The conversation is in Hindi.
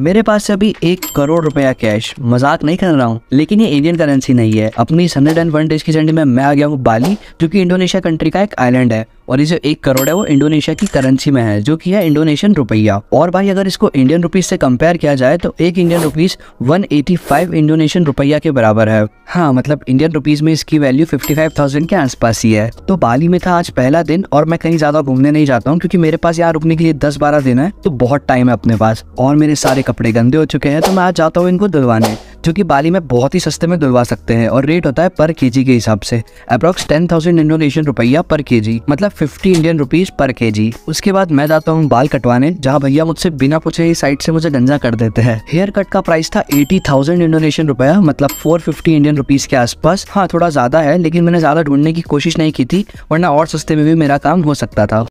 मेरे पास अभी एक करोड़ रुपया कैश मजाक नहीं कर रहा हूँ लेकिन ये इंडियन करेंसी नहीं है अपनी हंड्रेड एंड वन डेज की जर्नी में मैं आ गया हूँ बाली जो कि इंडोनेशिया कंट्री का एक आइलैंड है और ये जो एक करोड़ है वो इंडोनेशिया की करेंसी में है जो कि है इंडोनेशियन रुपया और भाई अगर इसको इंडियन रुपीज से कंपेयर किया जाए तो एक इंडियन रुपीज 185 इंडोनेशियन रुपया के बराबर है हाँ मतलब इंडियन रुपीज में इसकी वैल्यू 55,000 के आसपास ही है तो बाली में था आज पहला दिन और मैं कहीं ज्यादा घूमने नहीं जाता हूँ क्यूँकी मेरे पास यहाँ रुकने के लिए दस बारह दिन है तो बहुत टाइम है अपने पास और मेरे सारे कपड़े गंदे हो चुके हैं तो मैं आज जाता हूँ इनको धुलवाने जो कि बाली में बहुत ही सस्ते में दुलवा सकते हैं और रेट होता है पर के के हिसाब से अप्रोक्स टेन थाउजेंड इंडोनेशियन रुपया पर के मतलब फिफ्टी इंडियन रुपीज पर के उसके बाद मैं जाता हूँ बाल कटवाने जहाँ भैया मुझसे बिना पूछे ही साइड से मुझे गंजा कर देते हैं हेयर कट का प्राइस था एटी थाउजेंड इंडोनेशियन रुपया मतलब फोर फिफ्टी इंडियन रुपीज के आसपास हाँ थोड़ा ज्यादा है लेकिन मैंने ज्यादा ढूंढने की कोशिश नहीं की थी वरना और सस्ते में भी मेरा काम हो सकता था